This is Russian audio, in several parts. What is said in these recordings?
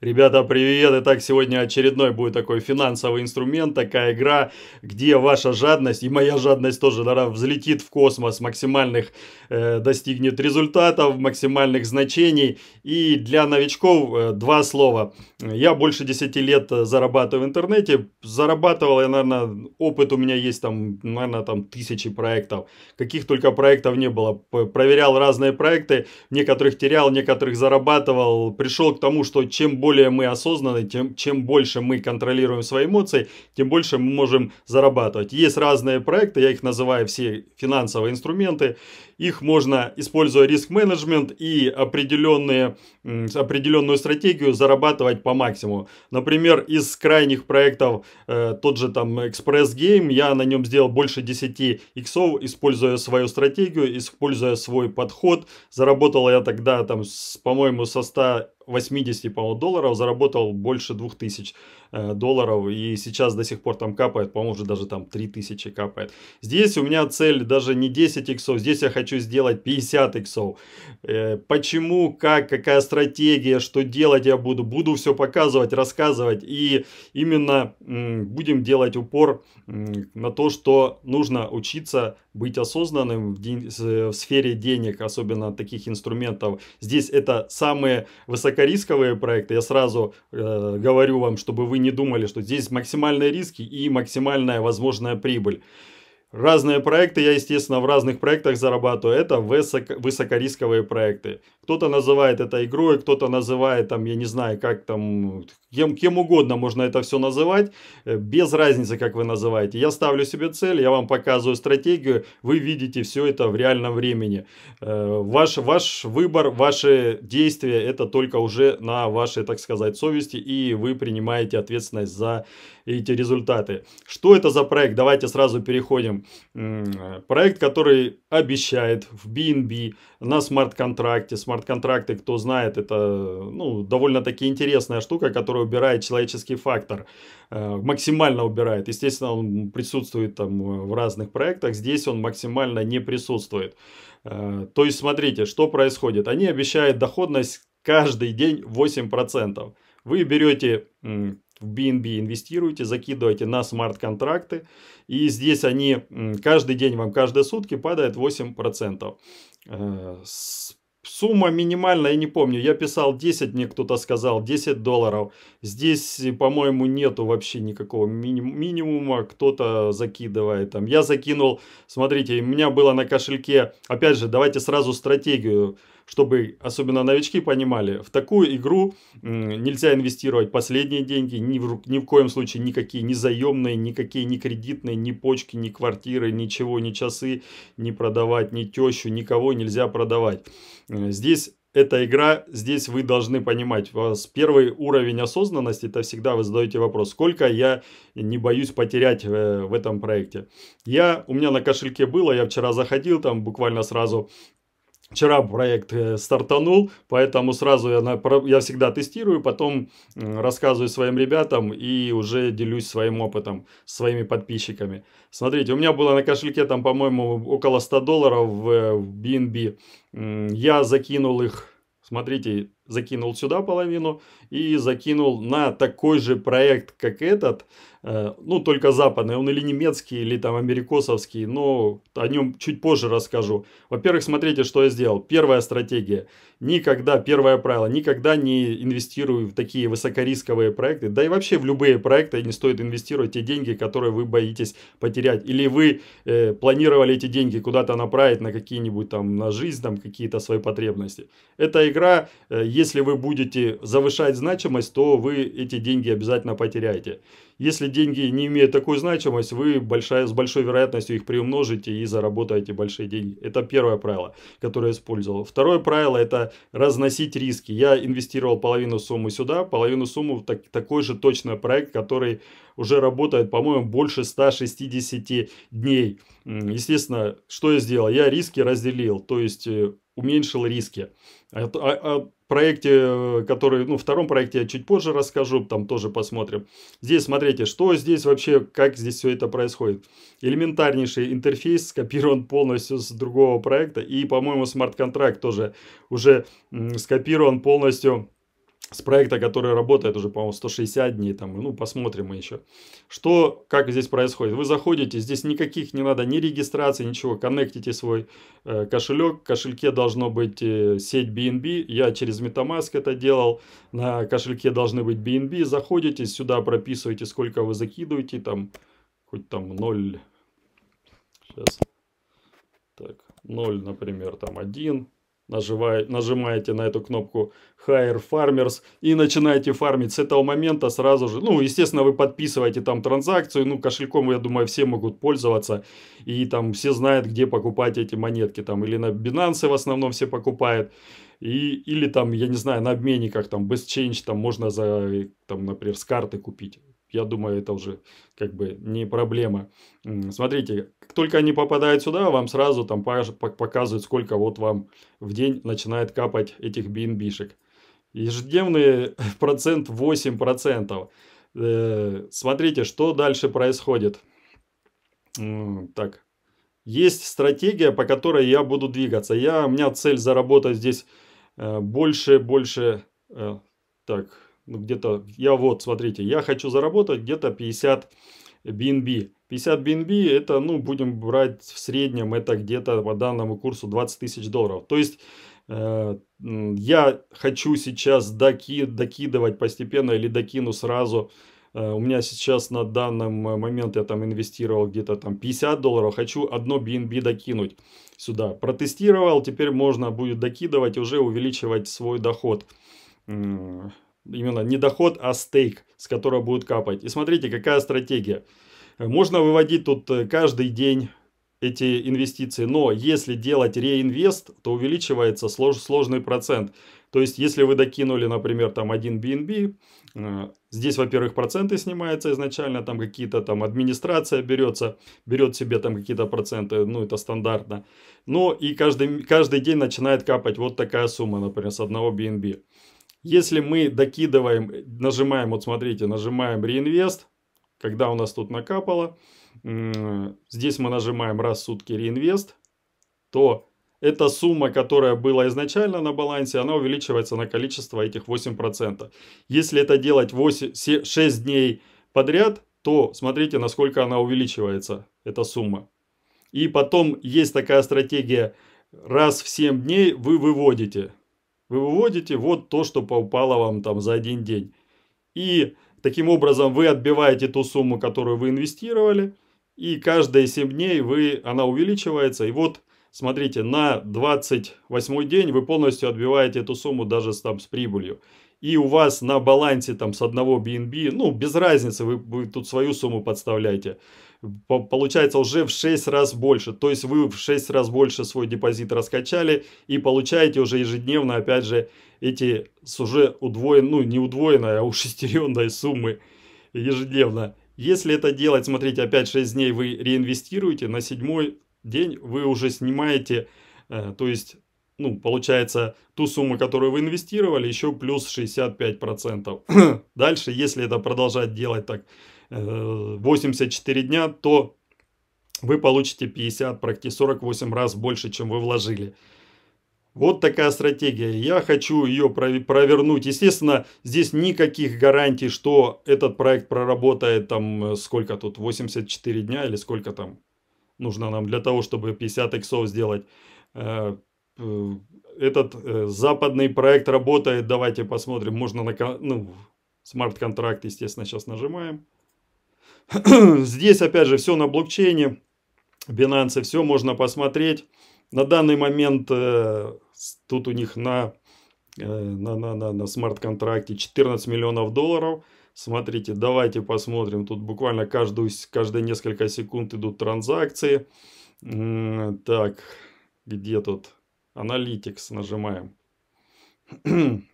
Ребята, привет! Итак, сегодня очередной будет такой финансовый инструмент, такая игра, где ваша жадность и моя жадность тоже да, взлетит в космос, максимальных э, достигнет результатов, максимальных значений. И для новичков э, два слова. Я больше 10 лет э, зарабатываю в интернете. Зарабатывал я, наверное, опыт у меня есть там, наверное, там тысячи проектов. Каких только проектов не было. Проверял разные проекты, некоторых терял, некоторых зарабатывал. Пришел к тому, что чем больше более мы осознаны, тем чем больше мы контролируем свои эмоции, тем больше мы можем зарабатывать. Есть разные проекты, я их называю все финансовые инструменты. Их можно, используя риск-менеджмент и определенные, определенную стратегию, зарабатывать по максимуму. Например, из крайних проектов, э, тот же там Express Game, я на нем сделал больше 10 иксов, используя свою стратегию, используя свой подход. Заработал я тогда там, по-моему, со 100 80, по долларов, заработал больше 2000 э, долларов, и сейчас до сих пор там капает, по-моему, уже даже там 3000 капает. Здесь у меня цель даже не 10 иксов, здесь я хочу хочу сделать 50 иксов. Э, почему, как, какая стратегия, что делать я буду. Буду все показывать, рассказывать. И именно будем делать упор на то, что нужно учиться быть осознанным в, сфере денег, особенно таких инструментов. Здесь это самые высокорисковые проекты. Я сразу э, говорю вам, чтобы вы не думали, что здесь максимальные риски и максимальная возможная прибыль. Разные проекты, я, естественно, в разных проектах зарабатываю. Это высоко, высокорисковые проекты. Кто-то называет это игрой, кто-то называет там, я не знаю, как там, кем, кем угодно можно это все называть. Э, без разницы, как вы называете. Я ставлю себе цель, я вам показываю стратегию, вы видите все это в реальном времени. Э, ваш, ваш выбор, ваши действия, это только уже на вашей, так сказать, совести, и вы принимаете ответственность за эти результаты. Что это за проект? Давайте сразу переходим проект, который обещает в BNB на смарт-контракте. Смарт-контракты, кто знает, это ну, довольно-таки интересная штука, которая убирает человеческий фактор. Э, максимально убирает. Естественно, он присутствует там в разных проектах. Здесь он максимально не присутствует. Э, то есть, смотрите, что происходит. Они обещают доходность каждый день 8%. Вы берете в BNB инвестируете, закидываете на смарт-контракты. И здесь они каждый день вам, каждые сутки падает 8%. Э, сумма минимальная, я не помню, я писал 10, мне кто-то сказал, 10 долларов. Здесь, по-моему, нету вообще никакого минимума, кто-то закидывает там. Я закинул, смотрите, у меня было на кошельке, опять же, давайте сразу стратегию чтобы особенно новички понимали, в такую игру нельзя инвестировать последние деньги, ни в, ни в коем случае никакие, ни заемные, никакие, ни кредитные, ни почки, ни квартиры, ничего, ни часы не продавать, ни тещу, никого нельзя продавать. Э, здесь эта игра, здесь вы должны понимать, у вас первый уровень осознанности, это всегда вы задаете вопрос, сколько я не боюсь потерять э, в этом проекте. Я, у меня на кошельке было, я вчера заходил, там буквально сразу Вчера проект э, стартанул, поэтому сразу я, я всегда тестирую, потом рассказываю своим ребятам и уже делюсь своим опытом с своими подписчиками. Смотрите, у меня было на кошельке там, по-моему, около 100 долларов в BNB. Я закинул их, смотрите, закинул сюда половину и закинул на такой же проект, как этот, Э, ну, только западный, он или немецкий, или там америкосовский, но о нем чуть позже расскажу. Во-первых, смотрите, что я сделал. Первая стратегия. Никогда, первое правило, никогда не инвестирую в такие высокорисковые проекты, да и вообще в любые проекты не стоит инвестировать те деньги, которые вы боитесь потерять. Или вы э, планировали эти деньги куда-то направить на какие-нибудь там, на жизнь, там, какие-то свои потребности. Эта игра, э, если вы будете завышать значимость, то вы эти деньги обязательно потеряете. Если деньги не имеют такой значимость, вы большая, с большой вероятностью их приумножите и заработаете большие деньги. Это первое правило, которое я использовал. Второе правило – это разносить риски. Я инвестировал половину суммы сюда, половину суммы в так, такой же точный проект, который уже работает, по-моему, больше 160 дней. Естественно, что я сделал? Я риски разделил. То есть э, уменьшил риски. О, о, о проекте, э, который, ну, втором проекте я чуть позже расскажу, там тоже посмотрим. Здесь смотрите, что здесь вообще, как здесь все это происходит. Элементарнейший интерфейс скопирован полностью с другого проекта. И, по-моему, смарт-контракт тоже уже скопирован полностью с проекта, который работает уже, по-моему, 160 дней, там, ну, посмотрим мы еще. Что, как здесь происходит? Вы заходите, здесь никаких не надо, ни регистрации, ничего, коннектите свой э, кошелек, в кошельке должно быть э, сеть BNB, я через Metamask это делал, на кошельке должны быть BNB, заходите, сюда прописываете, сколько вы закидываете, там, хоть там 0, сейчас, так, 0, например, там 1, нажимаете на эту кнопку Hire Farmers и начинаете фармить с этого момента сразу же. Ну, естественно, вы подписываете там транзакцию, ну, кошельком, я думаю, все могут пользоваться, и там все знают, где покупать эти монетки, там, или на Binance в основном все покупают, и, или там, я не знаю, на обменниках, там, BestChange, там, можно за, там, например, с карты купить я думаю, это уже как бы не проблема. Смотрите, как только они попадают сюда, вам сразу там показывают, сколько вот вам в день начинает капать этих BNB-шек. Ежедневный процент 8%. Э, смотрите, что дальше происходит. Так, есть стратегия, по которой я буду двигаться. Я, у меня цель заработать здесь э, больше, больше... Э, так, ну, где-то, я вот, смотрите, я хочу заработать где-то 50 BNB. 50 BNB это, ну, будем брать в среднем, это где-то по данному курсу 20 тысяч долларов. То есть, э, я хочу сейчас доки, докидывать постепенно или докину сразу. Э, у меня сейчас на данный момент я там инвестировал где-то там 50 долларов. Хочу одно BNB докинуть сюда. Протестировал, теперь можно будет докидывать, уже увеличивать свой доход именно не доход, а стейк, с которого будет капать. И смотрите, какая стратегия. Можно выводить тут э, каждый день эти инвестиции, но если делать реинвест, то увеличивается сложный процент. То есть, если вы докинули, например, там один BNB, э, здесь, во-первых, проценты снимаются изначально, там какие-то там администрация берется, берет себе там какие-то проценты, ну это стандартно. Но и каждый, каждый день начинает капать вот такая сумма, например, с одного BNB. Если мы докидываем, нажимаем, вот смотрите, нажимаем реинвест, когда у нас тут накапало, здесь мы нажимаем раз в сутки реинвест, то эта сумма, которая была изначально на балансе, она увеличивается на количество этих 8%. Если это делать 8, 6 дней подряд, то смотрите, насколько она увеличивается, эта сумма. И потом есть такая стратегия, раз в 7 дней вы выводите. Вы выводите вот то, что попало вам там за один день. И таким образом вы отбиваете ту сумму, которую вы инвестировали, и каждые 7 дней вы, она увеличивается. И вот, смотрите, на 28 день вы полностью отбиваете эту сумму даже с, там, с прибылью и у вас на балансе там с одного BNB, ну, без разницы, вы, вы тут свою сумму подставляете, получается уже в 6 раз больше. То есть вы в 6 раз больше свой депозит раскачали и получаете уже ежедневно, опять же, эти с уже удвоенной, ну, не удвоенной, а ушестеренной суммы ежедневно. Если это делать, смотрите, опять 6 дней вы реинвестируете, на седьмой день вы уже снимаете, э, то есть ну, получается, ту сумму, которую вы инвестировали, еще плюс 65%. Дальше, если это продолжать делать так 84 э, дня, то вы получите 50, практически 48 раз больше, чем вы вложили. Вот такая стратегия. Я хочу ее провернуть. Естественно, здесь никаких гарантий, что этот проект проработает там э, сколько тут, 84 дня или сколько там нужно нам для того, чтобы 50 иксов сделать э, Э, этот э, западный проект работает. Давайте посмотрим. Можно на ну, смарт-контракт, естественно, сейчас нажимаем. Здесь, опять же, все на блокчейне. Binance, все можно посмотреть. На данный момент э, тут у них на, э, на, на, на, на смарт-контракте 14 миллионов долларов. Смотрите, давайте посмотрим. Тут буквально каждую, каждые несколько секунд идут транзакции. Так, где тут? Analytics нажимаем.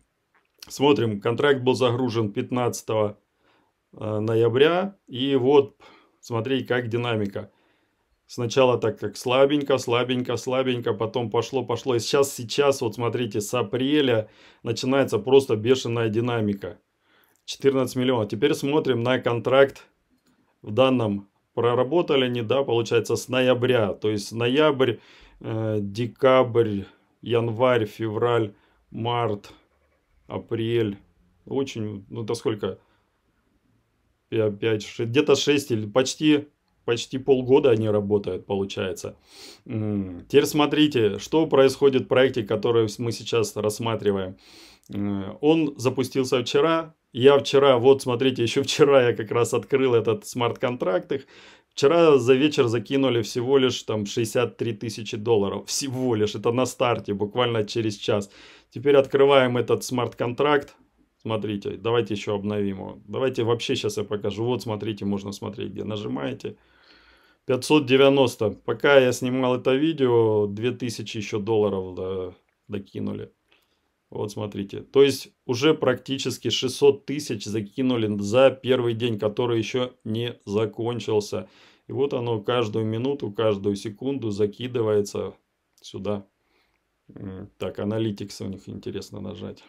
Смотрим, контракт был загружен 15 э, ноября. И вот, смотри, как динамика. Сначала так как слабенько, слабенько, слабенько, потом пошло, пошло. И сейчас, сейчас, вот смотрите, с апреля начинается просто бешеная динамика. 14 миллионов. Теперь смотрим на контракт в данном. Проработали они, да, получается, с ноября. То есть ноябрь, э, декабрь, январь, февраль, март, апрель. Очень, ну до сколько? 5, 5 6, где-то 6 или почти, почти полгода они работают, получается. Теперь смотрите, что происходит в проекте, который мы сейчас рассматриваем. Он запустился вчера. Я вчера, вот смотрите, еще вчера я как раз открыл этот смарт-контракт их Вчера за вечер закинули всего лишь там 63 тысячи долларов. Всего лишь, это на старте, буквально через час. Теперь открываем этот смарт-контракт. Смотрите, давайте еще обновим его. Давайте вообще сейчас я покажу. Вот, смотрите, можно смотреть, где нажимаете. 590. Пока я снимал это видео, 2000 еще долларов докинули. Вот смотрите. То есть уже практически 600 тысяч закинули за первый день, который еще не закончился. И вот оно каждую минуту, каждую секунду закидывается сюда. Так, аналитикс у них интересно нажать.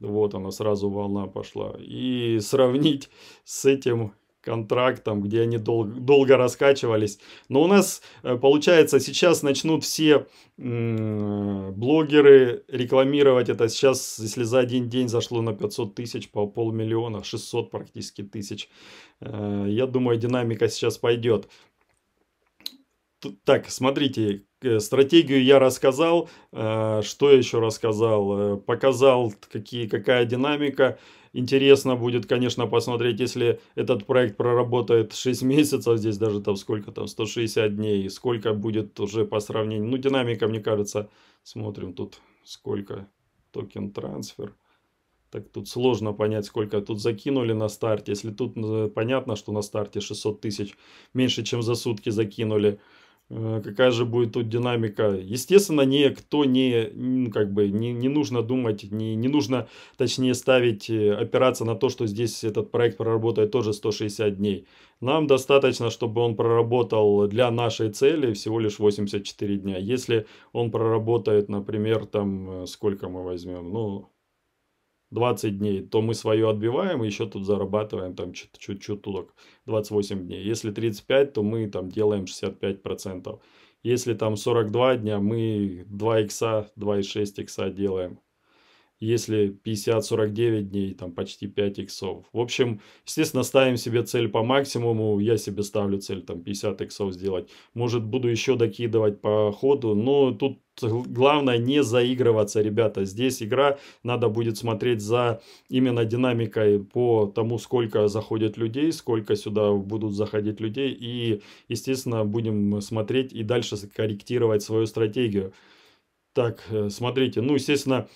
Вот она сразу волна пошла. И сравнить с этим контракт там где они дол- долго раскачивались. Но у нас, э, получается, сейчас начнут все м- блогеры рекламировать это. Сейчас, если за один день зашло на 500 тысяч, по полмиллиона, 600 практически тысяч, э, я думаю, динамика сейчас пойдет. Так, смотрите, э, стратегию я рассказал, э, что еще рассказал, э, показал, какие, какая динамика. Интересно будет, конечно, посмотреть, если этот проект проработает 6 месяцев, здесь даже там сколько там, 160 дней, сколько будет уже по сравнению. Ну, динамика, мне кажется, смотрим тут сколько токен трансфер. Так тут сложно понять, сколько тут закинули на старте. Если тут понятно, что на старте 600 тысяч меньше, чем за сутки закинули. Э, какая же будет тут динамика. Естественно, никто не, ну, как бы, не, не нужно думать, не, не нужно, точнее, ставить, э, опираться на то, что здесь этот проект проработает тоже 160 дней. Нам достаточно, чтобы он проработал для нашей цели всего лишь 84 дня. Если он проработает, например, там, э, сколько мы возьмем, ну, 20 дней, то мы свое отбиваем и еще тут зарабатываем там чуть-чуть чуток 28 дней. Если 35, то мы там делаем 65%. Если там 42 дня, мы 2 икса, 2,6 икса делаем если 50-49 дней, там почти 5 иксов. В общем, естественно, ставим себе цель по максимуму, я себе ставлю цель там 50 иксов сделать. Может, буду еще докидывать по ходу, но тут главное не заигрываться, ребята. Здесь игра, надо будет смотреть за именно динамикой по тому, сколько заходит людей, сколько сюда будут заходить людей. И, естественно, будем смотреть и дальше корректировать свою стратегию. Так, э, смотрите, ну, естественно,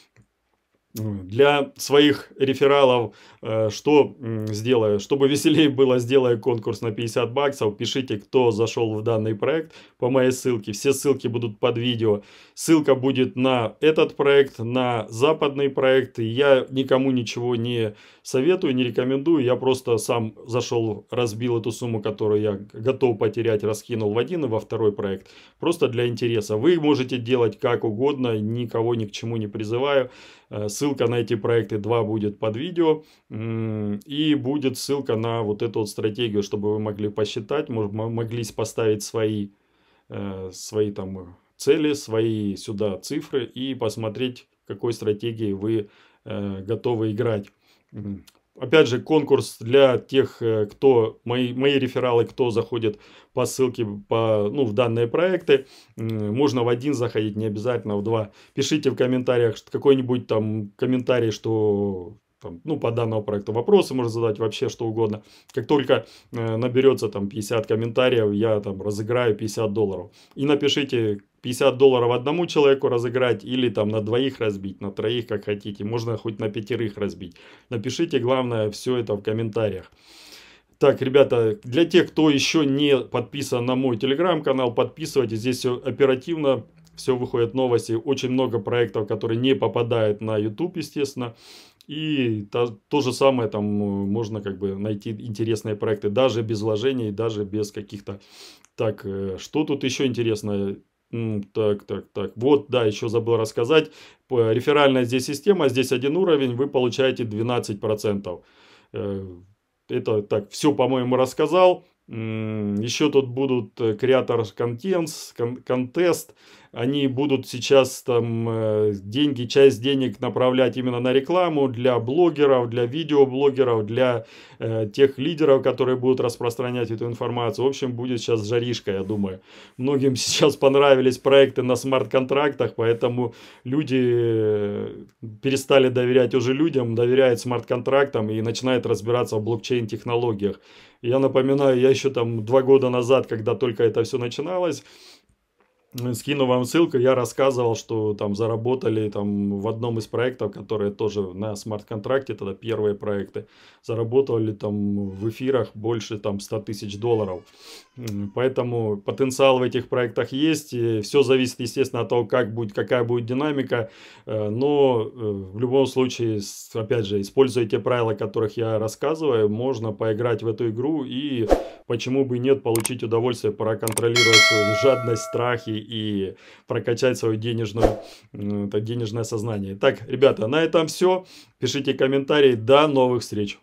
для своих рефералов, э, что сделаю, чтобы веселее было, сделаю конкурс на 50 баксов, пишите, кто зашел в данный проект по моей ссылке, все ссылки будут под видео, ссылка будет на этот проект, на западный проект, я никому ничего не советую, не рекомендую, я просто сам зашел, разбил эту сумму, которую я готов потерять, раскинул в один и во второй проект, просто для интереса, вы можете делать как угодно, никого ни к чему не призываю, Э, ссылка на эти проекты 2 будет под видео. И будет ссылка на вот эту вот стратегию, чтобы вы могли посчитать, может, могли поставить свои, э, свои там цели, свои сюда цифры и посмотреть, какой стратегии вы э, готовы играть. Опять же, конкурс для тех, э, кто, мои, мои рефералы, кто заходит по ссылке по, ну, в данные проекты. Можно в один заходить, не обязательно в два. Пишите в комментариях какой-нибудь там комментарий, что там, ну, по данному проекту вопросы можно задать, вообще что угодно. Как только э, наберется там 50 комментариев, я там разыграю 50 долларов. И напишите, 50 долларов одному человеку разыграть или там на двоих разбить, на троих, как хотите. Можно хоть на пятерых разбить. Напишите, главное, все это в комментариях. Так, ребята, для тех, кто еще не подписан на мой телеграм-канал, подписывайтесь. Здесь все оперативно, все выходят новости. Очень много проектов, которые не попадают на YouTube, естественно. И то, то же самое там э, можно как бы найти интересные проекты, даже без вложений, даже без каких-то... Так, э, что тут еще интересно? Так, так, так. Вот, да, еще забыл рассказать. Реферальная здесь система, здесь один уровень, вы получаете 12%. Э, это так, все, по-моему, рассказал. Еще тут будут креатор контент, контест, они будут сейчас там э, деньги, часть денег направлять именно на рекламу для блогеров, для видеоблогеров, для э, тех лидеров, которые будут распространять эту информацию. В общем, будет сейчас жаришка, я думаю. Многим сейчас понравились проекты на смарт-контрактах, поэтому люди э, перестали доверять уже людям, доверяют смарт-контрактам и начинают разбираться в блокчейн-технологиях. Я напоминаю, я еще там два года назад, когда только это все начиналось, ну, Скину вам ссылку, я рассказывал, что там заработали там в одном из проектов, которые тоже на смарт-контракте, тогда первые проекты, заработали там в эфирах больше там 100 тысяч долларов. Поэтому потенциал в этих проектах есть, и все зависит, естественно, от того, как будет, какая будет динамика, э, но э, в любом случае, опять же, используя те правила, о которых я рассказываю, можно поиграть в эту игру и почему бы нет получить удовольствие, проконтролировать свою жадность, страхи и прокачать свое денежное, денежное сознание. Так, ребята, на этом все. Пишите комментарии. До новых встреч.